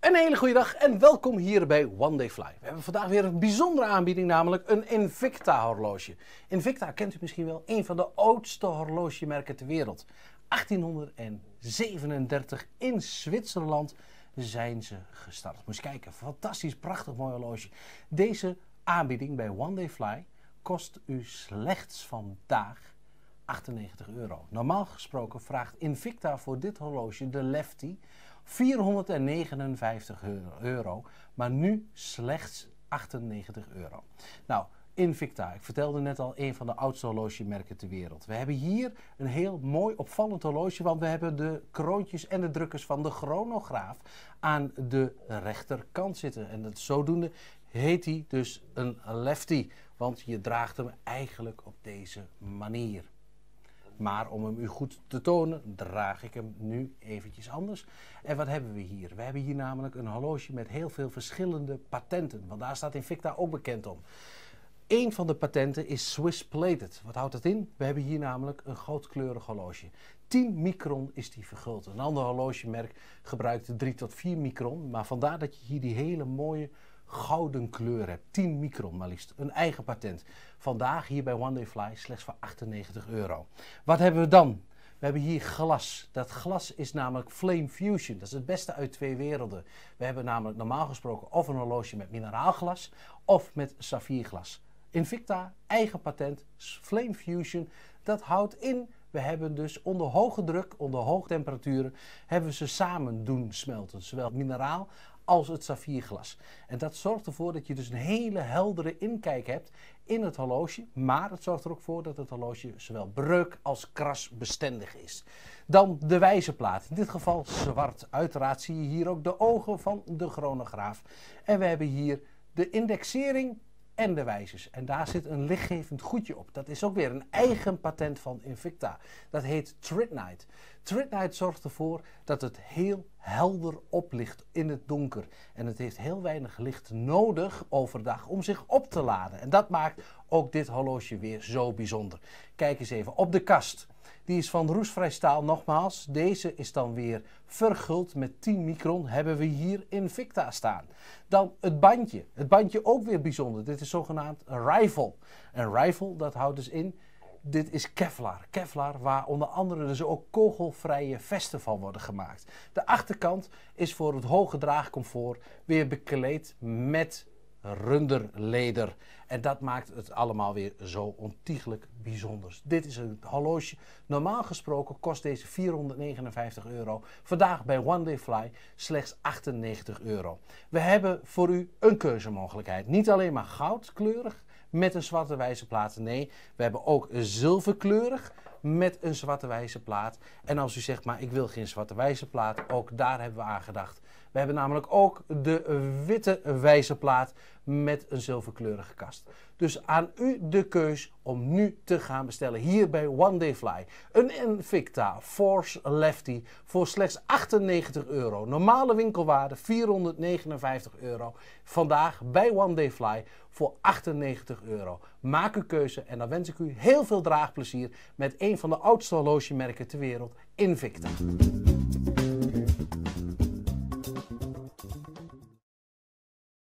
Een hele goede dag en welkom hier bij One Day Fly. We hebben vandaag weer een bijzondere aanbieding, namelijk een Invicta horloge. Invicta kent u misschien wel, een van de oudste horlogemerken ter wereld. 1837 in Zwitserland zijn ze gestart. Moet je kijken, fantastisch, prachtig mooi horloge. Deze aanbieding bij One Day Fly kost u slechts vandaag 98 euro. Normaal gesproken vraagt Invicta voor dit horloge de Lefty 459 euro, maar nu slechts 98 euro. Nou, Invicta, ik vertelde net al, een van de oudste horlogemerken ter wereld. We hebben hier een heel mooi opvallend horloge, want we hebben de kroontjes en de drukkers van de chronograaf aan de rechterkant zitten. En dat zodoende heet hij dus een lefty, want je draagt hem eigenlijk op deze manier. Maar om hem u goed te tonen, draag ik hem nu eventjes anders. En wat hebben we hier? We hebben hier namelijk een horloge met heel veel verschillende patenten. Want daar staat Invicta ook bekend om. Eén van de patenten is Swiss Plated. Wat houdt dat in? We hebben hier namelijk een grootkleurig horloge. 10 micron is die verguld. Een ander horlogemerk gebruikt 3 tot 4 micron. Maar vandaar dat je hier die hele mooie gouden kleur hebt. 10 micron maar liefst. Een eigen patent. Vandaag hier bij One Day Fly slechts voor 98 euro. Wat hebben we dan? We hebben hier glas. Dat glas is namelijk flame fusion. Dat is het beste uit twee werelden. We hebben namelijk normaal gesproken of een horloge met mineraalglas of met saffierglas. Invicta, eigen patent, flame fusion. Dat houdt in we hebben dus onder hoge druk, onder hoge temperaturen, hebben we ze samen doen smelten. Zowel mineraal als het saffierglas. En dat zorgt ervoor dat je dus een hele heldere inkijk hebt in het horloge. Maar het zorgt er ook voor dat het horloge zowel breuk als krasbestendig is. Dan de wijzerplaat. In dit geval zwart. Uiteraard zie je hier ook de ogen van de chronograaf. En we hebben hier de indexering en de wijzers. En daar zit een lichtgevend goedje op. Dat is ook weer een eigen patent van Invicta. Dat heet Tritnight. Tritnight zorgt ervoor dat het heel helder oplicht in het donker. En het heeft heel weinig licht nodig overdag om zich op te laden. En dat maakt ook dit horloge weer zo bijzonder. Kijk eens even op de kast. Die is van roestvrij staal nogmaals. Deze is dan weer verguld met 10 micron. Hebben we hier in Victa staan. Dan het bandje. Het bandje ook weer bijzonder. Dit is zogenaamd een rifle. Een rifle, dat houdt dus in dit is Kevlar. Kevlar waar onder andere dus ook kogelvrije vesten van worden gemaakt. De achterkant is voor het hoge draagcomfort weer bekleed met runderleder. En dat maakt het allemaal weer zo ontiegelijk bijzonders. Dit is een horloge. Normaal gesproken kost deze 459 euro. Vandaag bij One Day Fly slechts 98 euro. We hebben voor u een keuzemogelijkheid. Niet alleen maar goudkleurig met een zwarte wijze plaat. Nee, we hebben ook zilverkleurig met een zwarte wijze plaat. En als u zegt, maar ik wil geen zwarte wijze plaat, ook daar hebben we aan gedacht. We hebben namelijk ook de witte wijzerplaat met een zilverkleurige kast. Dus aan u de keus om nu te gaan bestellen hier bij One Day Fly. Een Invicta Force Lefty voor slechts 98 euro. Normale winkelwaarde 459 euro. Vandaag bij One Day Fly voor 98 euro. Maak uw keuze en dan wens ik u heel veel draagplezier met een van de oudste horlogemerken ter wereld, Invicta.